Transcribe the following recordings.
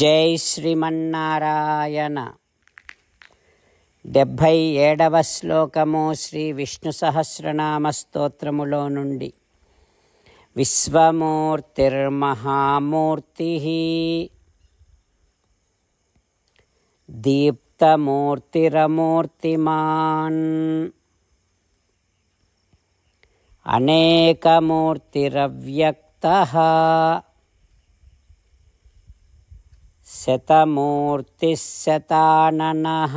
జై శ్రీమన్నారాయణ డెబ్భై ఏడవ శ్లోకము శ్రీ విష్ణు సహస్రనామ స్తోత్రములో నుండి విశ్వమూర్తిర్మహామూర్తి దీప్తమూర్తిరమూర్తిమాన్ అనేకమూర్తిరవ్యక్త शतमूर्तिः शताननः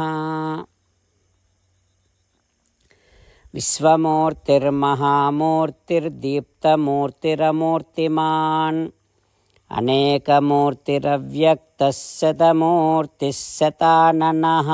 विश्वमूर्तिर्महामूर्तिर्दीप्तमूर्तिरमूर्तिमान् अनेकमूर्तिरव्यक्तः शतमूर्तिः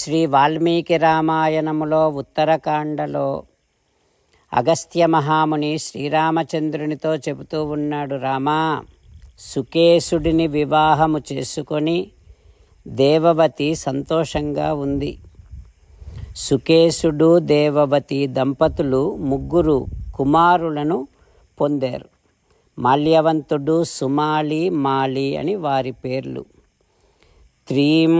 శ్రీ వాల్మీకి రామాయణములో ఉత్తరకాండలో అగస్త్య మహాముని శ్రీరామచంద్రునితో చెబుతూ ఉన్నాడు రామా సుకేశుడిని వివాహము చేసుకొని దేవవతి సంతోషంగా ఉంది సుకేశుడు దేవవతి దంపతులు ముగ్గురు కుమారులను పొందారు మాల్యవంతుడు సుమాలి మాలి అని వారి పేర్లు స్త్రీం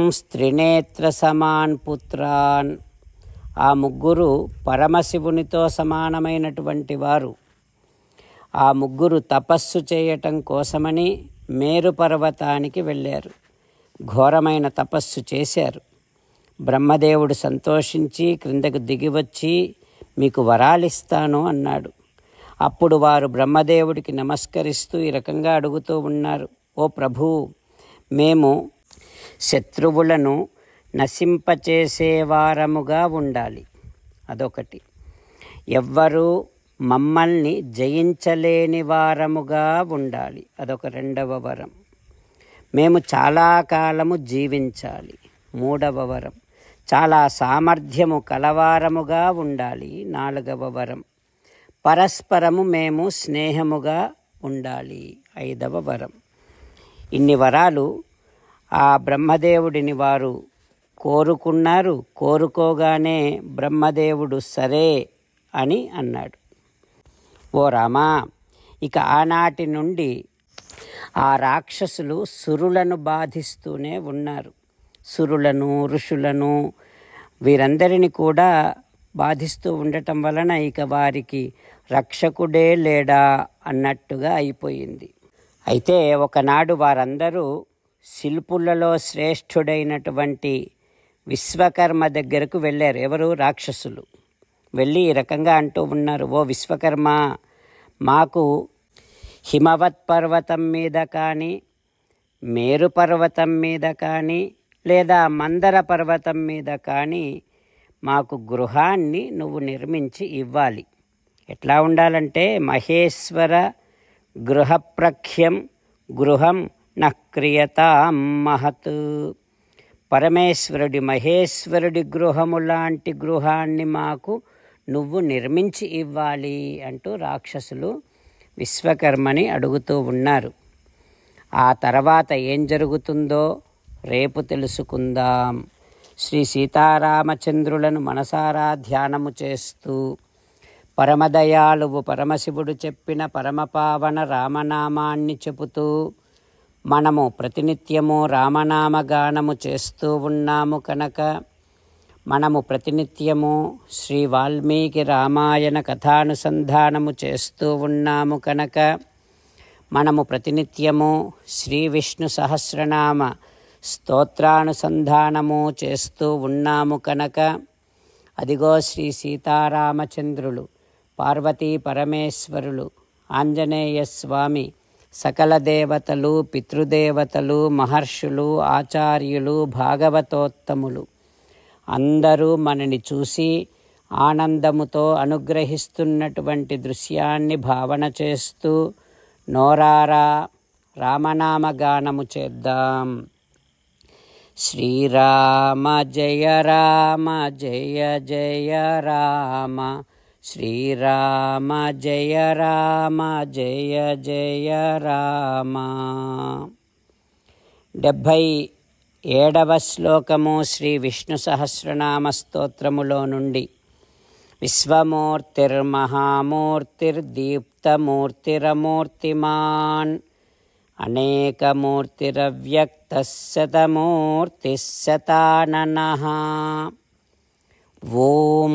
సమాన్ పుత్రాన్ ఆ ముగ్గురు పరమశివునితో సమానమైనటువంటి వారు ఆ ముగ్గురు తపస్సు చేయటం కోసమని మేరు పర్వతానికి వెళ్ళారు ఘోరమైన తపస్సు చేశారు బ్రహ్మదేవుడు సంతోషించి క్రిందకు దిగి వచ్చి మీకు వరాలిస్తాను అన్నాడు అప్పుడు వారు బ్రహ్మదేవుడికి నమస్కరిస్తూ ఈ రకంగా అడుగుతూ ఉన్నారు ఓ ప్రభు మేము శత్రువులను నశింపచేసేవారముగా ఉండాలి అదొకటి ఎవ్వరూ మమ్మల్ని జయించలేని వారముగా ఉండాలి అదొక రెండవ వరం మేము చాలా కాలము జీవించాలి మూడవ వరం చాలా సామర్థ్యము కలవారముగా ఉండాలి నాలుగవ వరం పరస్పరము మేము స్నేహముగా ఉండాలి ఐదవ వరం ఇన్ని వరాలు ఆ బ్రహ్మదేవుడిని వారు కోరుకున్నారు కోరుకోగానే బ్రహ్మదేవుడు సరే అని అన్నాడు ఓ రామా ఇక ఆనాటి నుండి ఆ రాక్షసులు సురులను బాధిస్తూనే ఉన్నారు సురులను ఋషులను వీరందరిని కూడా బాధిస్తూ ఉండటం వలన ఇక వారికి రక్షకుడే లేడా అన్నట్టుగా అయిపోయింది అయితే ఒకనాడు వారందరూ శిల్పులలో శ్రేష్ఠుడైనటువంటి విశ్వకర్మ దగ్గరకు వెళ్ళారు ఎవరు రాక్షసులు వెళ్ళి ఈ రకంగా అంటూ ఉన్నారు ఓ విశ్వకర్మ మాకు హిమవత్ పర్వతం మీద కానీ మేరు పర్వతం మీద కానీ లేదా మందర పర్వతం మీద కానీ మాకు గృహాన్ని నువ్వు నిర్మించి ఇవ్వాలి ఎట్లా ఉండాలంటే మహేశ్వర గృహప్రఖ్యం గృహం నక్రియతాం మహత్ పరమేశ్వరుడి మహేశ్వరుడి గృహము లాంటి గృహాన్ని మాకు నువ్వు నిర్మించి ఇవ్వాలి అంటూ రాక్షసులు విశ్వకర్మని అడుగుతూ ఉన్నారు ఆ తర్వాత ఏం జరుగుతుందో రేపు తెలుసుకుందాం శ్రీ సీతారామచంద్రులను మనసారా ధ్యానము చేస్తూ పరమదయాళువు పరమశివుడు చెప్పిన పరమపావన రామనామాన్ని చెబుతూ మనము ప్రతినిత్యము రామనామగానము చేస్తూ ఉన్నాము కనుక మనము ప్రతినిత్యము శ్రీ వాల్మీకి రామాయణ కథానుసంధానము చేస్తూ ఉన్నాము కనుక మనము ప్రతినిత్యము శ్రీ విష్ణు సహస్రనామ స్తోత్రానుసంధానము చేస్తూ ఉన్నాము కనుక అదిగో శ్రీ సీతారామచంద్రులు పార్వతీ పరమేశ్వరులు ఆంజనేయ స్వామి సకల దేవతలు పితృదేవతలు మహర్షులు ఆచార్యులు భాగవతోత్తములు అందరూ మనని చూసి ఆనందముతో అనుగ్రహిస్తున్నటువంటి దృశ్యాన్ని భావన చేస్తూ నోరారా రామనామగానము చేద్దాం శ్రీరామ జయ రామ జయ జయ రామ శ్రీరామ జయ రామ జయ జయ రామ డెబ్భై ఏడవ శ్లోకము శ్రీ విష్ణు సహస్రనామ స్తోత్రములో నుండి విశ్వమూర్తిర్మహామూర్తిర్దీప్తమూర్తిరమూర్తిమాన్ అనేకమూర్తిరవ్యక్త శతమూర్తి శతానన ఓం